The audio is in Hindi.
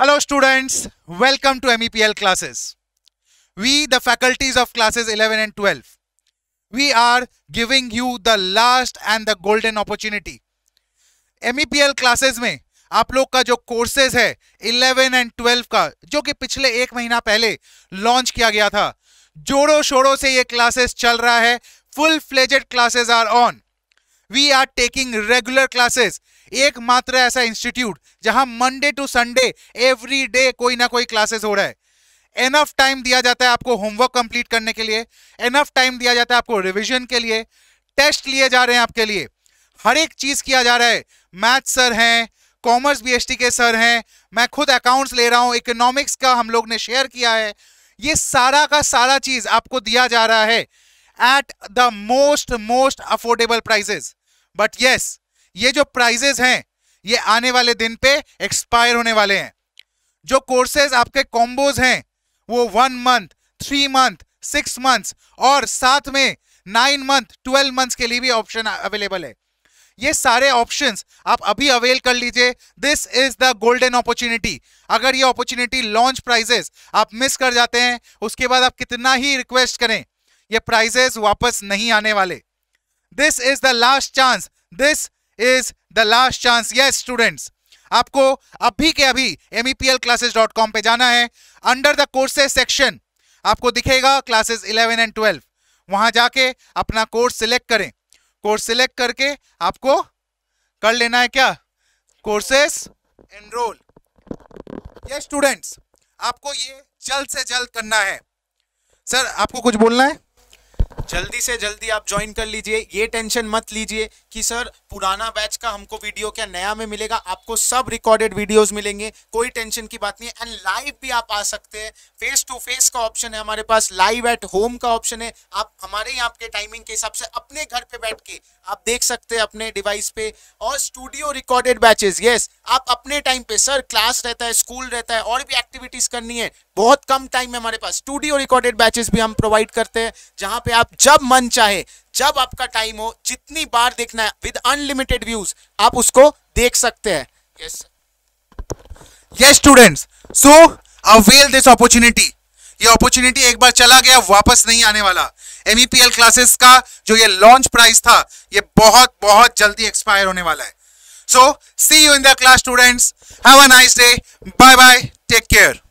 Hello students, welcome to MEPL classes. We the faculties of classes 11 and 12. We are giving you the last and the golden opportunity. MEPL classes में आप लोग का जो कोर्सेज है 11 एंड 12 का जो कि पिछले एक महीना पहले लॉन्च किया गया था जोरों शोरों से ये क्लासेस चल रहा है full fledged classes are on we are taking regular classes एकमात्र ऐसा इंस्टीट्यूट जहां Monday to Sunday every day कोई ना कोई क्लासेस हो रहा है एनफ टाइम दिया जाता है आपको होमवर्क कंप्लीट करने के लिए एनफ टाइम दिया जाता है आपको रिविजन के लिए टेस्ट लिए जा रहे हैं आपके लिए हर एक चीज किया जा रहा है मैथ सर हैं कॉमर्स बीएसटी के सर हैं मैं खुद अकाउंट्स ले रहा हूं इकोनॉमिक्स का हम लोग ने शेयर किया है ये सारा का सारा चीज आपको दिया जा रहा है at the most most affordable prices but yes ये जो प्राइजेस हैं ये आने वाले दिन पे एक्सपायर होने वाले हैं जो कोर्सेज आपके कॉम्बोज हैं वो one month three month six months और साथ में नाइन मंथ ट्वेल्व मंथ्स के लिए भी ऑप्शन अवेलेबल है ये सारे ऑप्शंस आप अभी अवेल कर लीजिए this is the golden opportunity अगर ये अपॉर्चुनिटी लॉन्च प्राइजेस आप मिस कर जाते हैं उसके बाद आप कितना ही रिक्वेस्ट करें ये प्राइजेस वापस नहीं आने वाले this is the last chance this is the last chance yes students आपको अभी के अभी एम e पे जाना है अंडर द कोर्सेज सेक्शन आपको दिखेगा क्लासेस 11 एंड 12 वहां जाके अपना कोर्स सिलेक्ट करें कोर्स सिलेक्ट करके आपको कर लेना है क्या कोर्सेस एनरोल ये स्टूडेंट्स आपको ये जल्द से जल्द करना है सर आपको कुछ बोलना है जल्दी से जल्दी आप ज्वाइन कर लीजिए ये टेंशन मत लीजिए कि सर पुराना बैच का हमको वीडियो क्या नया में मिलेगा आपको सब रिकॉर्डेड वीडियोस मिलेंगे कोई टेंशन की बात नहीं है एंड लाइव भी आप आ सकते हैं फेस टू फेस का ऑप्शन है हमारे पास लाइव एट होम का ऑप्शन है आप हमारे यहाँ आपके टाइमिंग के हिसाब से अपने घर पे बैठ के आप देख सकते हैं अपने डिवाइस पे और स्टूडियो रिकॉर्डेड बैचेस यस आप अपने टाइम पे सर क्लास रहता है स्कूल रहता है और भी एक्टिविटीज करनी है बहुत कम टाइम में हमारे पास स्टूडियो रिकॉर्डेड बैचेस भी हम प्रोवाइड करते हैं जहां पे आप जब मन चाहे जब आपका टाइम हो जितनी बार देखना है विद अनलिमिटेड व्यूज आप उसको देख सकते हैं yes yes students so avail this opportunity ये अपॉर्चुनिटी एक बार चला गया वापस नहीं आने वाला एमईपीएल क्लासेस e का जो ये लॉन्च प्राइस था ये बहुत बहुत जल्दी एक्सपायर होने वाला है so see you in the class students have a nice day bye bye take care